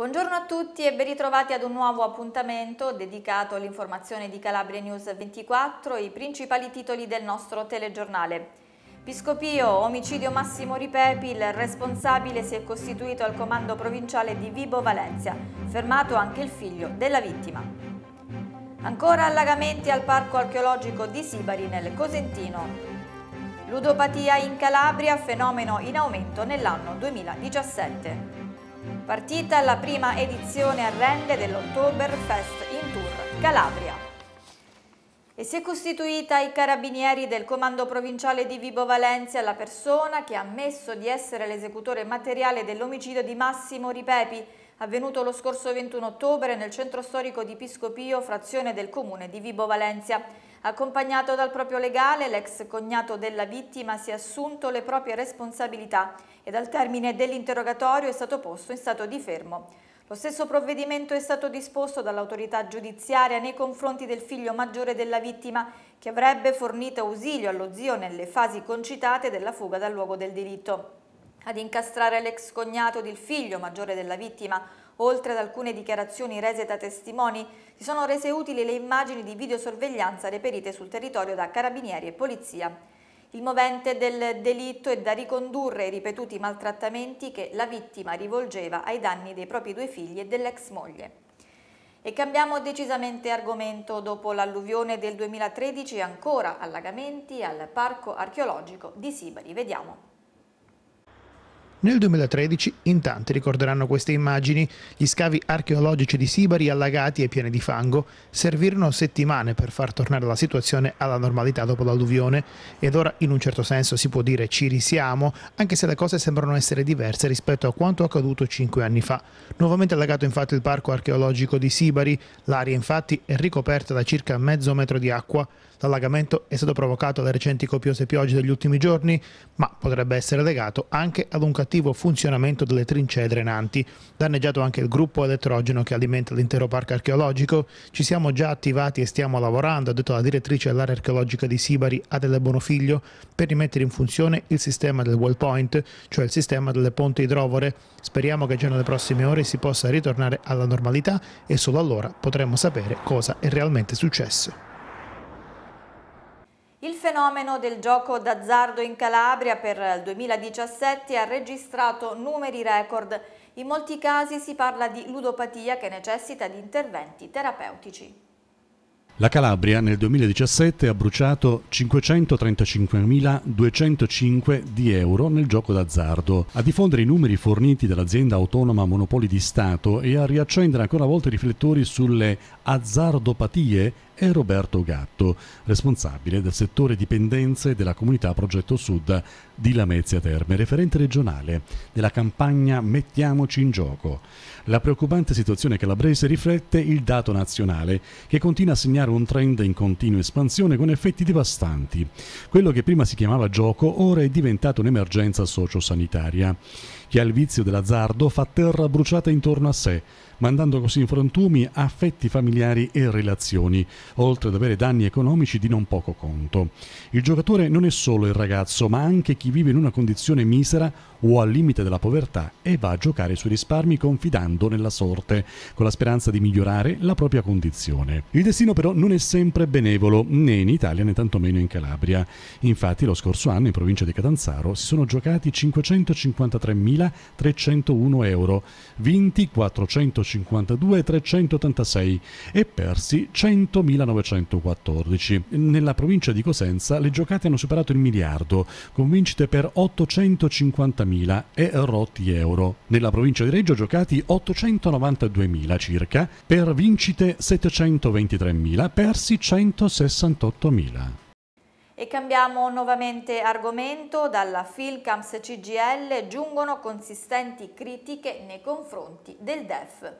Buongiorno a tutti e ben ritrovati ad un nuovo appuntamento dedicato all'informazione di Calabria News 24 i principali titoli del nostro telegiornale. Piscopio, omicidio Massimo Ripepi, il responsabile si è costituito al comando provinciale di Vibo Valencia, fermato anche il figlio della vittima. Ancora allagamenti al parco archeologico di Sibari nel Cosentino. Ludopatia in Calabria, fenomeno in aumento nell'anno 2017. Partita la prima edizione a Rende dell'Oktoberfest in Tour, Calabria. E si è costituita ai carabinieri del comando provinciale di Vibo Valencia la persona che ha ammesso di essere l'esecutore materiale dell'omicidio di Massimo Ripepi, avvenuto lo scorso 21 ottobre nel centro storico di Piscopio, frazione del comune di Vibo Valencia. Accompagnato dal proprio legale, l'ex cognato della vittima si è assunto le proprie responsabilità ed al termine dell'interrogatorio è stato posto in stato di fermo. Lo stesso provvedimento è stato disposto dall'autorità giudiziaria nei confronti del figlio maggiore della vittima che avrebbe fornito ausilio allo zio nelle fasi concitate della fuga dal luogo del delitto. Ad incastrare l'ex cognato del figlio maggiore della vittima, Oltre ad alcune dichiarazioni rese da testimoni, si sono rese utili le immagini di videosorveglianza reperite sul territorio da carabinieri e polizia. Il movente del delitto è da ricondurre ai ripetuti maltrattamenti che la vittima rivolgeva ai danni dei propri due figli e dell'ex moglie. E cambiamo decisamente argomento dopo l'alluvione del 2013 ancora allagamenti al parco archeologico di Sibari. Vediamo. Nel 2013, in tanti ricorderanno queste immagini, gli scavi archeologici di Sibari allagati e pieni di fango servirono settimane per far tornare la situazione alla normalità dopo l'alluvione ed ora in un certo senso si può dire ci risiamo, anche se le cose sembrano essere diverse rispetto a quanto accaduto cinque anni fa. Nuovamente allagato infatti il parco archeologico di Sibari, l'aria infatti è ricoperta da circa mezzo metro di acqua, L'allagamento è stato provocato dalle recenti copiose piogge degli ultimi giorni, ma potrebbe essere legato anche ad un cattivo funzionamento delle trincee drenanti. Danneggiato anche il gruppo elettrogeno che alimenta l'intero parco archeologico. Ci siamo già attivati e stiamo lavorando, ha detto la direttrice dell'area archeologica di Sibari, Adele Bonofiglio, per rimettere in funzione il sistema del Well Point, cioè il sistema delle ponte idrovore. Speriamo che già nelle prossime ore si possa ritornare alla normalità e solo allora potremo sapere cosa è realmente successo. Il fenomeno del gioco d'azzardo in Calabria per il 2017 ha registrato numeri record. In molti casi si parla di ludopatia che necessita di interventi terapeutici. La Calabria nel 2017 ha bruciato 535.205 di euro nel gioco d'azzardo. A diffondere i numeri forniti dall'azienda autonoma Monopoli di Stato e a riaccendere ancora una volta i riflettori sulle azzardopatie e Roberto Gatto, responsabile del settore dipendenze della comunità Progetto Sud di Lamezia Terme, referente regionale della campagna Mettiamoci in gioco. La preoccupante situazione calabrese riflette il dato nazionale, che continua a segnare un trend in continua espansione con effetti devastanti. Quello che prima si chiamava gioco ora è diventato un'emergenza sociosanitaria che il vizio dell'azzardo fa terra bruciata intorno a sé, mandando così in frantumi affetti familiari e relazioni, oltre ad avere danni economici di non poco conto. Il giocatore non è solo il ragazzo, ma anche chi vive in una condizione misera o al limite della povertà e va a giocare sui risparmi confidando nella sorte, con la speranza di migliorare la propria condizione. Il destino però non è sempre benevolo, né in Italia né tantomeno in Calabria. Infatti lo scorso anno in provincia di Catanzaro si sono giocati 553.000 4.301 euro, vinti 452.386 e persi 100.914. Nella provincia di Cosenza le giocate hanno superato il miliardo, con vincite per 850.000 e rotti euro. Nella provincia di Reggio giocati 892.000 circa, per vincite 723.000, persi 168.000. E cambiamo nuovamente argomento, dalla Filcams CGL giungono consistenti critiche nei confronti del DEF.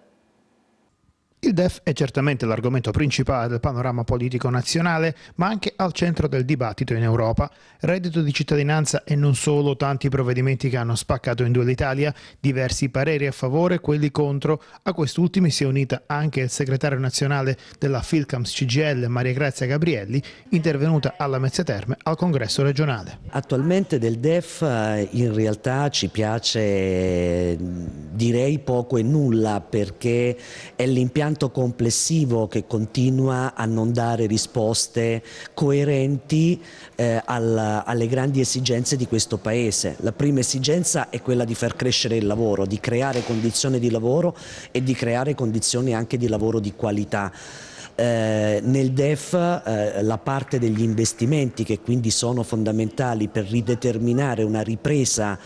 Il DEF è certamente l'argomento principale del panorama politico nazionale, ma anche al centro del dibattito in Europa. Reddito di cittadinanza e non solo, tanti provvedimenti che hanno spaccato in due l'Italia, diversi pareri a favore e quelli contro. A quest'ultimi si è unita anche il segretario nazionale della Filcams CGL, Maria Grazia Gabrielli, intervenuta alla Mezza Terme al congresso regionale. Attualmente del DEF eh, in realtà ci piace eh, direi poco e nulla perché è l'impianto impianto complessivo che continua a non dare risposte coerenti eh, alla, alle grandi esigenze di questo Paese. La prima esigenza è quella di far crescere il lavoro, di creare condizioni di lavoro e di creare condizioni anche di lavoro di qualità. Eh, nel DEF eh, la parte degli investimenti che quindi sono fondamentali per rideterminare una ripresa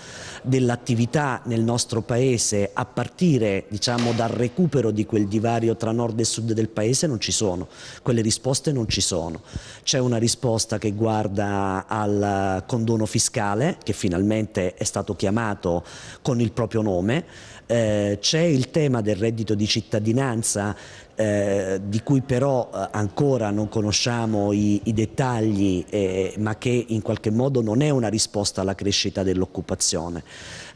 dell'attività nel nostro Paese a partire diciamo, dal recupero di quel divario tra nord e sud del Paese non ci sono, quelle risposte non ci sono. C'è una risposta che guarda al condono fiscale che finalmente è stato chiamato con il proprio nome, eh, c'è il tema del reddito di cittadinanza eh, di cui però eh, ancora non conosciamo i, i dettagli, eh, ma che in qualche modo non è una risposta alla crescita dell'occupazione,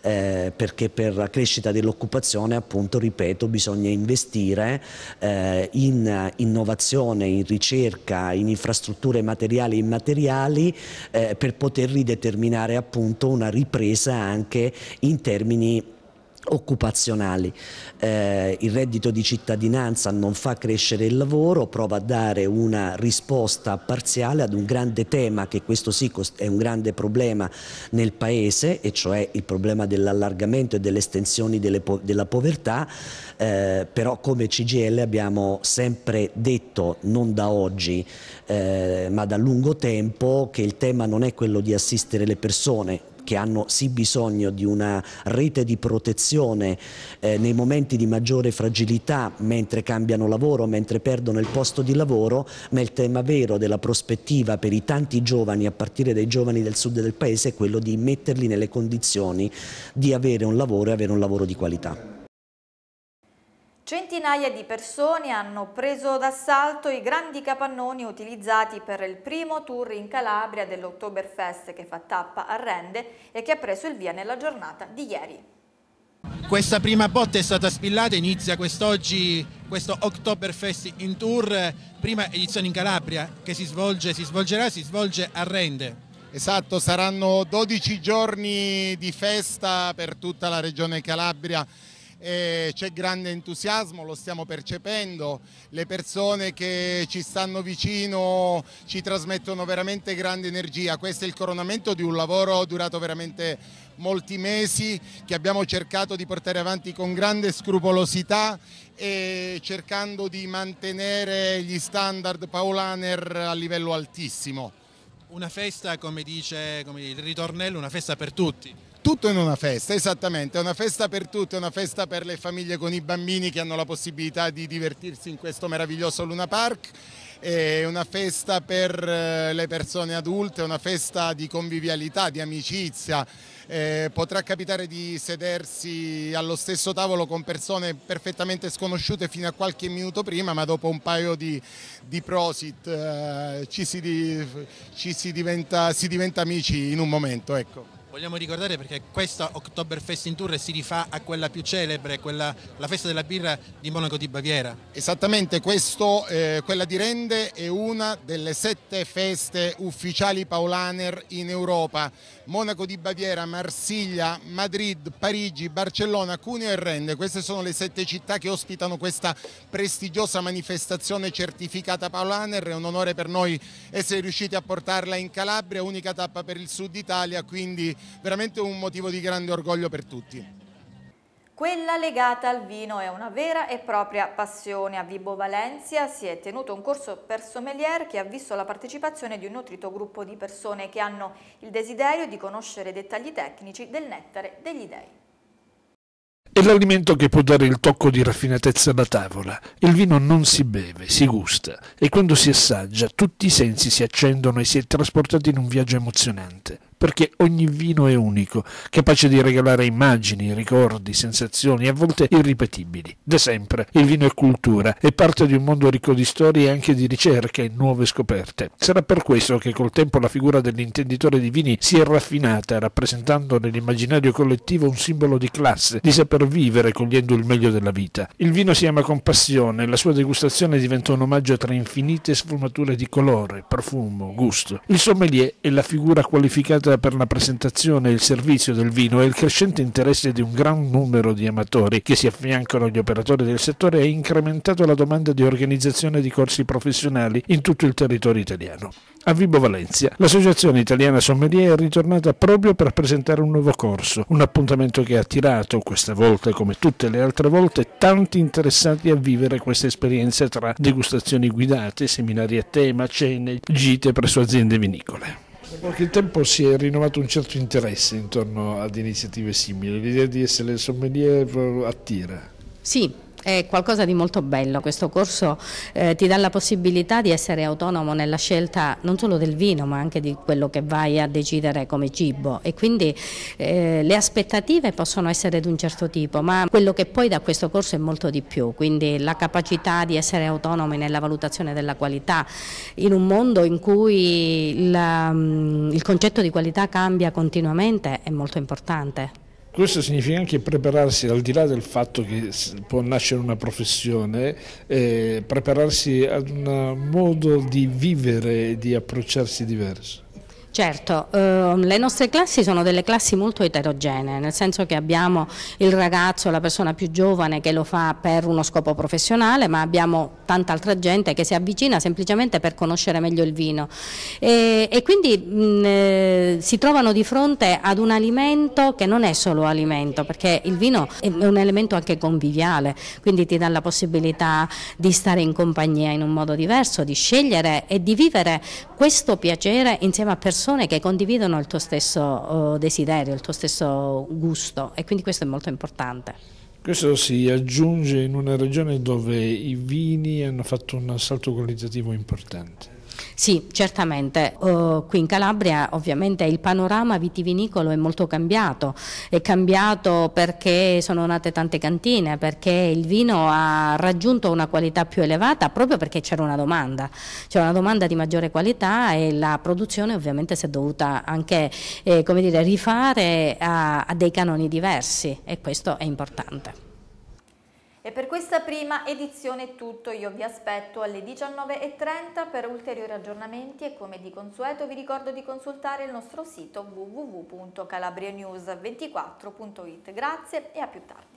eh, perché per la crescita dell'occupazione appunto, ripeto, bisogna investire eh, in innovazione, in ricerca, in infrastrutture materiali e immateriali per poter rideterminare appunto una ripresa anche in termini occupazionali. Eh, il reddito di cittadinanza non fa crescere il lavoro, prova a dare una risposta parziale ad un grande tema che questo sì è un grande problema nel Paese e cioè il problema dell'allargamento e delle estensioni delle po della povertà, eh, però come CGL abbiamo sempre detto, non da oggi eh, ma da lungo tempo, che il tema non è quello di assistere le persone, che hanno sì bisogno di una rete di protezione eh, nei momenti di maggiore fragilità, mentre cambiano lavoro, mentre perdono il posto di lavoro, ma il tema vero della prospettiva per i tanti giovani, a partire dai giovani del sud del paese, è quello di metterli nelle condizioni di avere un lavoro e avere un lavoro di qualità. Centinaia di persone hanno preso d'assalto i grandi capannoni utilizzati per il primo tour in Calabria dell'Oktoberfest che fa tappa a Rende e che ha preso il via nella giornata di ieri. Questa prima botta è stata spillata, inizia quest'oggi questo Oktoberfest in tour, prima edizione in Calabria che si svolge, si svolgerà, si svolge a Rende. Esatto, saranno 12 giorni di festa per tutta la regione Calabria c'è grande entusiasmo, lo stiamo percependo, le persone che ci stanno vicino ci trasmettono veramente grande energia, questo è il coronamento di un lavoro durato veramente molti mesi che abbiamo cercato di portare avanti con grande scrupolosità e cercando di mantenere gli standard paulaner a livello altissimo. Una festa, come dice come il ritornello, una festa per tutti tutto in una festa, esattamente, è una festa per tutti, è una festa per le famiglie con i bambini che hanno la possibilità di divertirsi in questo meraviglioso Luna Park è una festa per eh, le persone adulte, è una festa di convivialità, di amicizia. Eh, potrà capitare di sedersi allo stesso tavolo con persone perfettamente sconosciute fino a qualche minuto prima, ma dopo un paio di, di prosit eh, ci, si, di, ci si, diventa, si, diventa, amici in un momento. Ecco. Vogliamo ricordare perché questa Oktoberfest in Tour si rifà a quella più celebre, quella, la festa della birra di Monaco di Baviera. Esattamente, questo, eh, quella di Rende è una delle sette feste ufficiali paulaner in Europa. Monaco di Baviera, Marsiglia, Madrid, Parigi, Barcellona, Cuneo e Rende. Queste sono le sette città che ospitano questa prestigiosa manifestazione certificata paulaner. È un onore per noi essere riusciti a portarla in Calabria, unica tappa per il sud Italia, quindi veramente un motivo di grande orgoglio per tutti. Quella legata al vino è una vera e propria passione. A Vibo Valencia si è tenuto un corso per sommelier che ha visto la partecipazione di un nutrito gruppo di persone che hanno il desiderio di conoscere dettagli tecnici del nettare degli dei. È l'alimento che può dare il tocco di raffinatezza alla tavola. Il vino non si beve, si gusta e quando si assaggia tutti i sensi si accendono e si è trasportati in un viaggio emozionante perché ogni vino è unico, capace di regalare immagini, ricordi, sensazioni, a volte irripetibili. Da sempre il vino è cultura, è parte di un mondo ricco di storie e anche di ricerche e nuove scoperte. Sarà per questo che col tempo la figura dell'intenditore di vini si è raffinata, rappresentando nell'immaginario collettivo un simbolo di classe, di saper vivere cogliendo il meglio della vita. Il vino si ama con passione, la sua degustazione diventa un omaggio tra infinite sfumature di colore, profumo, gusto. Il sommelier è la figura qualificata scelta per la presentazione e il servizio del vino e il crescente interesse di un gran numero di amatori che si affiancano agli operatori del settore ha incrementato la domanda di organizzazione di corsi professionali in tutto il territorio italiano. A Vibo Valencia, l'Associazione Italiana Sommelier è ritornata proprio per presentare un nuovo corso, un appuntamento che ha attirato, questa volta come tutte le altre volte, tanti interessati a vivere questa esperienza tra degustazioni guidate, seminari a tema, cene, gite presso aziende vinicole. Perché il tempo si è rinnovato un certo interesse intorno ad iniziative simili, l'idea di essere sommelier attira. Sì, è qualcosa di molto bello, questo corso eh, ti dà la possibilità di essere autonomo nella scelta non solo del vino ma anche di quello che vai a decidere come cibo e quindi eh, le aspettative possono essere di un certo tipo ma quello che poi da questo corso è molto di più, quindi la capacità di essere autonomi nella valutazione della qualità in un mondo in cui il, mm, il concetto di qualità cambia continuamente è molto importante. Questo significa anche prepararsi, al di là del fatto che può nascere una professione, eh, prepararsi ad un modo di vivere e di approcciarsi diverso. Certo, eh, le nostre classi sono delle classi molto eterogenee, nel senso che abbiamo il ragazzo, la persona più giovane che lo fa per uno scopo professionale, ma abbiamo tanta altra gente che si avvicina semplicemente per conoscere meglio il vino e, e quindi mh, eh, si trovano di fronte ad un alimento che non è solo alimento, perché il vino è un elemento anche conviviale, quindi ti dà la possibilità di stare in compagnia in un modo diverso, di scegliere e di vivere questo piacere insieme a persone persone che condividono il tuo stesso oh, desiderio, il tuo stesso gusto e quindi questo è molto importante. Questo si aggiunge in una regione dove i vini hanno fatto un salto qualitativo importante. Sì, certamente. Uh, qui in Calabria ovviamente il panorama vitivinicolo è molto cambiato, è cambiato perché sono nate tante cantine, perché il vino ha raggiunto una qualità più elevata proprio perché c'era una domanda, c'era una domanda di maggiore qualità e la produzione ovviamente si è dovuta anche eh, dire, rifare a, a dei canoni diversi e questo è importante. E per questa prima edizione è tutto, io vi aspetto alle 19.30 per ulteriori aggiornamenti e come di consueto vi ricordo di consultare il nostro sito www.calabrianews24.it. Grazie e a più tardi.